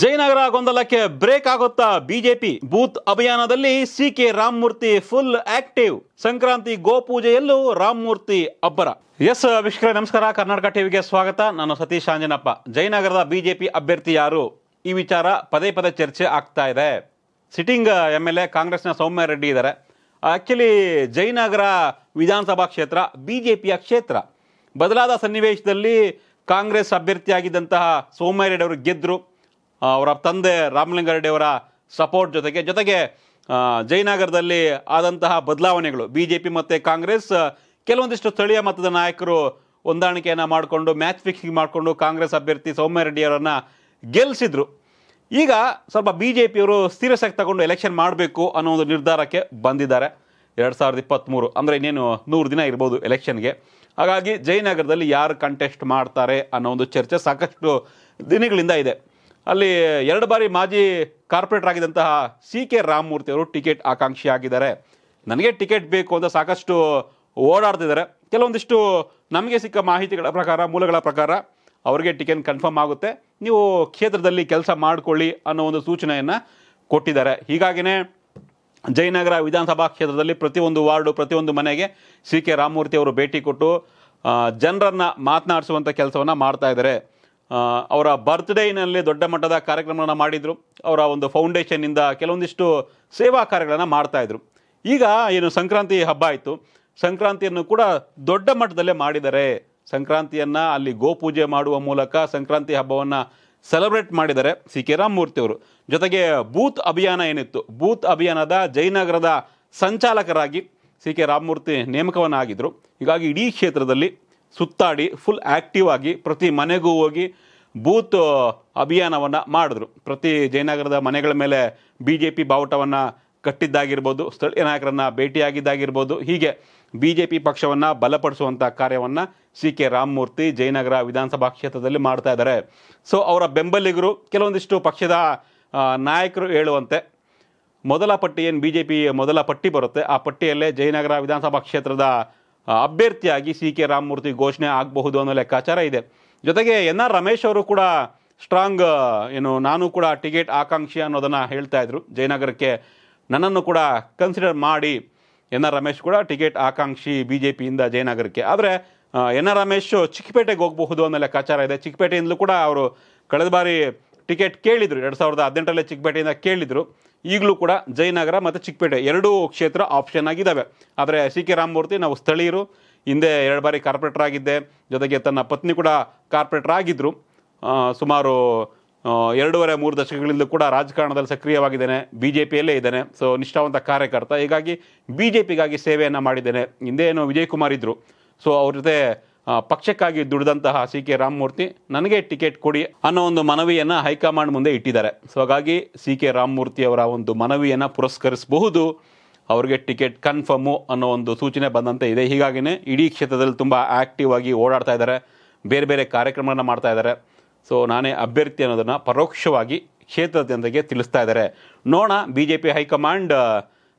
ಜಯನಗರ ಗೊಂದಲಕ್ಕೆ ಬ್ರೇಕ್ ಆಗುತ್ತಾ BJP booth ಅಭಿಯಾನದಲ್ಲಿ C K Ramamurthy full active Sankranti ಗೋಪೂಜೆಯಲ್ಲೂ ರಾಮಮೂರ್ತಿ ಅಬ್ಬರ ಎಸ್ ವೀಕ್ಷಕರೇ ನಮಸ್ಕಾರ ಕರ್ನಾಟಕ ಟಿವಿಗೆ ಸ್ವಾಗತ ನಾನು ಸತೀಶ್ ಆಂಜನಪ್ಪ ಜಯನಗರದ ಬಿಜೆಪಿ ಅಭ್ಯರ್ಥಿ ಯಾರು ಈ ವಿಚಾರ ಪದೇ ಪದೇ ಚರ್ಚೆ ಆಗ್ತಾ ಇದೆ ಸಿಟ್ಟಿಂಗ್ ಎಮ್ ಎಲ್ ಎ ಕಾಂಗ್ರೆಸ್ನ ಸೌಮ್ಯ ರೆಡ್ಡಿ ಇದ್ದಾರೆ ಆಕ್ಚುಲಿ ಜಯನಗರ ವಿಧಾನಸಭಾ ಕ್ಷೇತ್ರ ಬಿಜೆಪಿಯ ಕ್ಷೇತ್ರ ಬದಲಾದ ಸನ್ನಿವೇಶದಲ್ಲಿ ಕಾಂಗ್ರೆಸ್ ಅಭ್ಯರ್ಥಿಯಾಗಿದ್ದಂತಹ ಸೋಮ್ಯ ರೆಡ್ಡಿ ಅವರು ಗೆದ್ದರು ಅವರ ತಂದೆ ರೆಡ್ಡಿಯವರ ಸಪೋರ್ಟ್ ಜೊತೆಗೆ ಜೊತೆಗೆ ಜಯನಗರದಲ್ಲಿ ಆದಂತಹ ಬದಲಾವಣೆಗಳು ಬಿ ಜೆ ಪಿ ಮತ್ತು ಕಾಂಗ್ರೆಸ್ ಕೆಲವೊಂದಿಷ್ಟು ಸ್ಥಳೀಯ ಮತದ ನಾಯಕರು ಹೊಂದಾಣಿಕೆಯನ್ನು ಮಾಡಿಕೊಂಡು ಮ್ಯಾಚ್ ಫಿಕ್ಸಿಂಗ್ ಮಾಡಿಕೊಂಡು ಕಾಂಗ್ರೆಸ್ ಅಭ್ಯರ್ಥಿ ಸೌಮ್ಯಾರೆಡ್ಡಿಯವರನ್ನು ಗೆಲ್ಲಿಸಿದ್ರು ಈಗ ಸ್ವಲ್ಪ ಬಿ ಜೆ ಪಿಯವರು ಸ್ಥಿರ ಶಕ್ತಿ ತಗೊಂಡು ಎಲೆಕ್ಷನ್ ಮಾಡಬೇಕು ಅನ್ನೋ ಒಂದು ನಿರ್ಧಾರಕ್ಕೆ ಬಂದಿದ್ದಾರೆ ಎರಡು ಸಾವಿರದ ಇಪ್ಪತ್ತ್ಮೂರು ಅಂದರೆ ಇನ್ನೇನು ನೂರು ದಿನ ಇರ್ಬೋದು ಎಲೆಕ್ಷನ್ಗೆ ಹಾಗಾಗಿ ಜಯನಗರದಲ್ಲಿ ಯಾರು ಕಂಟೆಸ್ಟ್ ಮಾಡ್ತಾರೆ ಅನ್ನೋ ಒಂದು ಚರ್ಚೆ ಸಾಕಷ್ಟು ದಿನಗಳಿಂದ ಇದೆ ಅಲ್ಲಿ ಎರಡು ಬಾರಿ ಮಾಜಿ ಕಾರ್ಪೊರೇಟರ್ ಆಗಿದ್ದಂತಹ ಸಿ ಕೆ ರಾಮಮೂರ್ತಿ ಅವರು ಟಿಕೆಟ್ ಆಕಾಂಕ್ಷಿ ಆಗಿದ್ದಾರೆ ನನಗೆ ಟಿಕೆಟ್ ಬೇಕು ಅಂತ ಸಾಕಷ್ಟು ಓಡಾಡ್ತಿದ್ದಾರೆ ಕೆಲವೊಂದಿಷ್ಟು ನಮಗೆ ಸಿಕ್ಕ ಮಾಹಿತಿಗಳ ಪ್ರಕಾರ ಮೂಲಗಳ ಪ್ರಕಾರ ಅವರಿಗೆ ಟಿಕೆಟ್ ಕನ್ಫರ್ಮ್ ಆಗುತ್ತೆ ನೀವು ಕ್ಷೇತ್ರದಲ್ಲಿ ಕೆಲಸ ಮಾಡಿಕೊಳ್ಳಿ ಅನ್ನೋ ಒಂದು ಸೂಚನೆಯನ್ನು ಕೊಟ್ಟಿದ್ದಾರೆ ಹೀಗಾಗಿನೇ ಜಯನಗರ ವಿಧಾನಸಭಾ ಕ್ಷೇತ್ರದಲ್ಲಿ ಪ್ರತಿಯೊಂದು ವಾರ್ಡು ಪ್ರತಿಯೊಂದು ಮನೆಗೆ ಸಿ ಕೆ ರಾಮಮೂರ್ತಿ ಅವರು ಭೇಟಿ ಕೊಟ್ಟು ಜನರನ್ನು ಮಾತನಾಡಿಸುವಂಥ ಕೆಲಸವನ್ನು ಮಾಡ್ತಾ ಇದ್ದಾರೆ ಅವರ ಬರ್ತ್ಡೇನಲ್ಲಿ ದೊಡ್ಡ ಮಟ್ಟದ ಕಾರ್ಯಕ್ರಮಗಳನ್ನು ಮಾಡಿದರು ಅವರ ಒಂದು ಫೌಂಡೇಶನ್ನಿಂದ ಕೆಲವೊಂದಿಷ್ಟು ಸೇವಾ ಕಾರ್ಯಗಳನ್ನು ಮಾಡ್ತಾಯಿದ್ರು ಈಗ ಏನು ಸಂಕ್ರಾಂತಿ ಹಬ್ಬ ಆಯಿತು ಸಂಕ್ರಾಂತಿಯನ್ನು ಕೂಡ ದೊಡ್ಡ ಮಟ್ಟದಲ್ಲೇ ಮಾಡಿದ್ದಾರೆ ಸಂಕ್ರಾಂತಿಯನ್ನು ಅಲ್ಲಿ ಗೋಪೂಜೆ ಮಾಡುವ ಮೂಲಕ ಸಂಕ್ರಾಂತಿ ಹಬ್ಬವನ್ನು ಸೆಲೆಬ್ರೇಟ್ ಮಾಡಿದ್ದಾರೆ ಸಿ ಕೆ ರಾಮಮೂರ್ತಿಯವರು ಜೊತೆಗೆ ಬೂತ್ ಅಭಿಯಾನ ಏನಿತ್ತು ಬೂತ್ ಅಭಿಯಾನದ ಜಯನಗರದ ಸಂಚಾಲಕರಾಗಿ ಸಿ ಕೆ ರಾಮಮೂರ್ತಿ ನೇಮಕವನ್ನು ಆಗಿದ್ದರು ಹೀಗಾಗಿ ಇಡೀ ಕ್ಷೇತ್ರದಲ್ಲಿ ಸುತ್ತಾಡಿ ಫುಲ್ ಆ್ಯಕ್ಟಿವ್ ಆಗಿ ಪ್ರತಿ ಮನೆಗೂ ಹೋಗಿ ಬೂತ್ ಅಭಿಯಾನವನ್ನು ಮಾಡಿದ್ರು ಪ್ರತಿ ಜಯನಗರದ ಮನೆಗಳ ಮೇಲೆ ಬಿ ಜೆ ಪಿ ಬಾವುಟವನ್ನು ಕಟ್ಟಿದ್ದಾಗಿರ್ಬೋದು ಸ್ಥಳೀಯ ನಾಯಕರನ್ನು ಭೇಟಿಯಾಗಿದ್ದಾಗಿರ್ಬೋದು ಹೀಗೆ ಬಿ ಜೆ ಪಿ ಪಕ್ಷವನ್ನು ಬಲಪಡಿಸುವಂಥ ಕಾರ್ಯವನ್ನು ಸಿ ಕೆ ರಾಮಮೂರ್ತಿ ಜಯನಗರ ವಿಧಾನಸಭಾ ಕ್ಷೇತ್ರದಲ್ಲಿ ಮಾಡ್ತಾ ಇದ್ದಾರೆ ಸೊ ಅವರ ಬೆಂಬಲಿಗರು ಕೆಲವೊಂದಿಷ್ಟು ಪಕ್ಷದ ನಾಯಕರು ಹೇಳುವಂತೆ ಮೊದಲ ಪಟ್ಟಿ ಏನು ಬಿ ಜೆ ಪಿ ಮೊದಲ ಪಟ್ಟಿ ಬರುತ್ತೆ ಆ ಪಟ್ಟಿಯಲ್ಲೇ ಜಯನಗರ ವಿಧಾನಸಭಾ ಕ್ಷೇತ್ರದ ಅಭ್ಯರ್ಥಿಯಾಗಿ ಸಿ ಕೆ ರಾಮಮೂರ್ತಿ ಘೋಷಣೆ ಆಗಬಹುದು ಅನ್ನೋ ಲೆಕ್ಕಾಚಾರ ಇದೆ ಜೊತೆಗೆ ಎನ್ ಆರ್ ರಮೇಶ್ ಅವರು ಕೂಡ ಸ್ಟ್ರಾಂಗ್ ಏನು ನಾನು ಕೂಡ ಟಿಕೆಟ್ ಆಕಾಂಕ್ಷಿ ಅನ್ನೋದನ್ನು ಹೇಳ್ತಾ ಇದ್ರು ಜಯನಗರಕ್ಕೆ ನನ್ನನ್ನು ಕೂಡ ಕನ್ಸಿಡರ್ ಮಾಡಿ ಎನ್ ಆರ್ ರಮೇಶ್ ಕೂಡ ಟಿಕೆಟ್ ಆಕಾಂಕ್ಷಿ ಬಿ ಜೆ ಪಿಯಿಂದ ಜಯನಗರಕ್ಕೆ ಆದರೆ ಎನ್ ಆರ್ ರಮೇಶ್ ಚಿಕ್ಕಪೇಟೆಗೆ ಹೋಗಬಹುದು ಅನ್ನೋ ಲೆಕ್ಕಾಚಾರ ಇದೆ ಚಿಕ್ಕಪೇಟೆಯಿಂದಲೂ ಕೂಡ ಅವರು ಕಳೆದ ಬಾರಿ ಟಿಕೆಟ್ ಕೇಳಿದರು ಎರಡು ಸಾವಿರದ ಹದಿನೆಂಟರಲ್ಲೇ ಚಿಕ್ಕಪೇಟೆಯಿಂದ ಕೇಳಿದರು ಈಗಲೂ ಕೂಡ ಜಯನಗರ ಮತ್ತು ಚಿಕ್ಕಪೇಟೆ ಎರಡೂ ಕ್ಷೇತ್ರ ಆಪ್ಷನ್ ಆಗಿದ್ದಾವೆ ಆದರೆ ಸಿ ಕೆ ರಾಮಮೂರ್ತಿ ನಾವು ಸ್ಥಳೀಯರು ಹಿಂದೆ ಎರಡು ಬಾರಿ ಕಾರ್ಪೊರೇಟರ್ ಆಗಿದ್ದೆ ಜೊತೆಗೆ ತನ್ನ ಪತ್ನಿ ಕೂಡ ಕಾರ್ಪೊರೇಟರ್ ಆಗಿದ್ದರು ಸುಮಾರು ಎರಡೂವರೆ ಮೂರು ದಶಕಗಳಿಂದ ಕೂಡ ರಾಜಕಾರಣದಲ್ಲಿ ಸಕ್ರಿಯವಾಗಿದ್ದೇನೆ ಬಿ ಜೆ ಪಿಯಲ್ಲೇ ಇದ್ದೇನೆ ಸೊ ನಿಷ್ಠಾವಂತ ಕಾರ್ಯಕರ್ತ ಹೀಗಾಗಿ ಬಿ ಜೆ ಪಿಗಾಗಿ ಸೇವೆಯನ್ನು ಮಾಡಿದ್ದೇನೆ ಹಿಂದೆ ಏನು ವಿಜಯಕುಮಾರ್ ಇದ್ದರು ಸೊ ಅವ್ರ ಜೊತೆ ಪಕ್ಷಕ್ಕಾಗಿ ದುಡಿದಂತಹ ಸಿ ಕೆ ರಾಮಮೂರ್ತಿ ನನಗೆ ಟಿಕೆಟ್ ಕೊಡಿ ಅನ್ನೋ ಒಂದು ಮನವಿಯನ್ನು ಹೈಕಮಾಂಡ್ ಮುಂದೆ ಇಟ್ಟಿದ್ದಾರೆ ಸೊ ಹಾಗಾಗಿ ಸಿ ಕೆ ರಾಮಮೂರ್ತಿ ಅವರ ಒಂದು ಮನವಿಯನ್ನು ಪುರಸ್ಕರಿಸಬಹುದು ಅವರಿಗೆ ಟಿಕೆಟ್ ಕನ್ಫರ್ಮು ಅನ್ನೋ ಒಂದು ಸೂಚನೆ ಬಂದಂತೆ ಇದೆ ಹೀಗಾಗಿನೇ ಇಡೀ ಕ್ಷೇತ್ರದಲ್ಲಿ ತುಂಬ ಆ್ಯಕ್ಟಿವ್ ಆಗಿ ಓಡಾಡ್ತಾ ಇದ್ದಾರೆ ಬೇರೆ ಬೇರೆ ಕಾರ್ಯಕ್ರಮಗಳನ್ನು ಮಾಡ್ತಾ ಇದ್ದಾರೆ ಸೊ ನಾನೇ ಅಭ್ಯರ್ಥಿ ಅನ್ನೋದನ್ನು ಪರೋಕ್ಷವಾಗಿ ಕ್ಷೇತ್ರದ ಜನತೆಗೆ ತಿಳಿಸ್ತಾ ಇದ್ದಾರೆ ನೋಡೋಣ B J P high command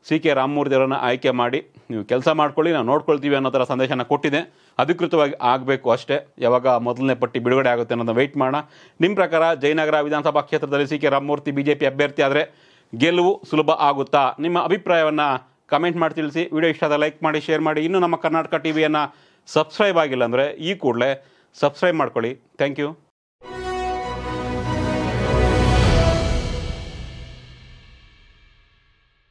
C K Ramamurthy ಅವರನ್ನು ಆಯ್ಕೆ ಮಾಡಿ ನೀವು ಕೆಲಸ ಮಾಡ್ಕೊಳ್ಳಿ ನಾವು ನೋಡ್ಕೊಳ್ತೀವಿ ಅನ್ನೋ ಥರ ಸಂದೇಶನ ಕೊಟ್ಟಿದೆ ಅಧಿಕೃತವಾಗಿ ಆಗಬೇಕು ಅಷ್ಟೇ ಯಾವಾಗ ಮೊದಲನೇ ಪಟ್ಟಿ ಬಿಡುಗಡೆ ಆಗುತ್ತೆ ಅನ್ನೋದನ್ನ ವೆಯ್ಟ್ ಮಾಡೋಣ ನಿಮ್ಮ ಪ್ರಕಾರ ಜಯನಗರ ವಿಧಾನಸಭಾ ಕ್ಷೇತ್ರದಲ್ಲಿ ಸಿ ಕೆ ರಾಮಮೂರ್ತಿ ಪಿ ಅಭ್ಯರ್ಥಿ ಆದರೆ ಗೆಲುವು ಸುಲಭ ಆಗುತ್ತಾ ನಿಮ್ಮ ಅಭಿಪ್ರಾಯವನ್ನು ಕಮೆಂಟ್ ಮಾಡಿ ತಿಳಿಸಿ ವಿಡಿಯೋ ಇಷ್ಟ ಆದರೆ ಲೈಕ್ ಮಾಡಿ ಶೇರ್ ಮಾಡಿ ಇನ್ನೂ ನಮ್ಮ ಕರ್ನಾಟಕ ಟಿ ವಿಯನ್ನು ಸಬ್ಸ್ಕ್ರೈಬ್ ಆಗಿಲ್ಲ ಅಂದರೆ ಈ ಕೂಡಲೇ ಸಬ್ಸ್ಕ್ರೈಬ್ ಮಾಡ್ಕೊಳ್ಳಿ ಥ್ಯಾಂಕ್ ಯು